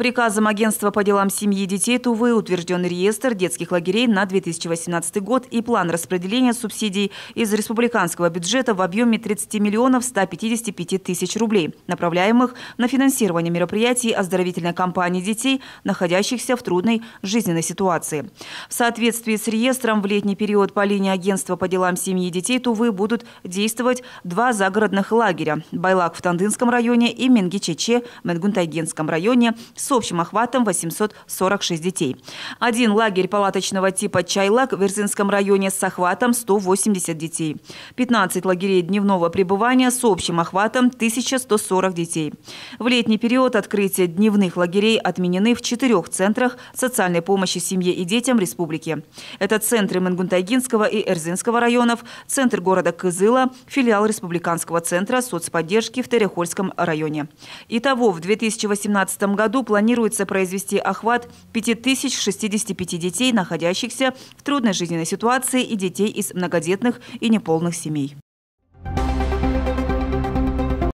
Приказом Агентства по делам семьи и детей Тувы утвержден реестр детских лагерей на 2018 год и план распределения субсидий из республиканского бюджета в объеме 30 миллионов 155 тысяч рублей, направляемых на финансирование мероприятий оздоровительной кампании детей, находящихся в трудной жизненной ситуации. В соответствии с реестром в летний период по линии Агентства по делам семьи и детей Тувы будут действовать два загородных лагеря – Байлак в Тандынском районе и Менгичече в Менгунтайгенском районе с общим охватом 846 детей. Один лагерь палаточного типа «Чайлак» в Ирзинском районе с охватом 180 детей. 15 лагерей дневного пребывания с общим охватом 1140 детей. В летний период открытие дневных лагерей отменены в четырех центрах социальной помощи семье и детям республики. Это центры Мангунтайгинского и Эрзинского районов, центр города Кызыла, филиал Республиканского центра соцподдержки в Терехольском районе. Итого в 2018 году планируется произвести охват 5065 детей, находящихся в трудной жизненной ситуации и детей из многодетных и неполных семей.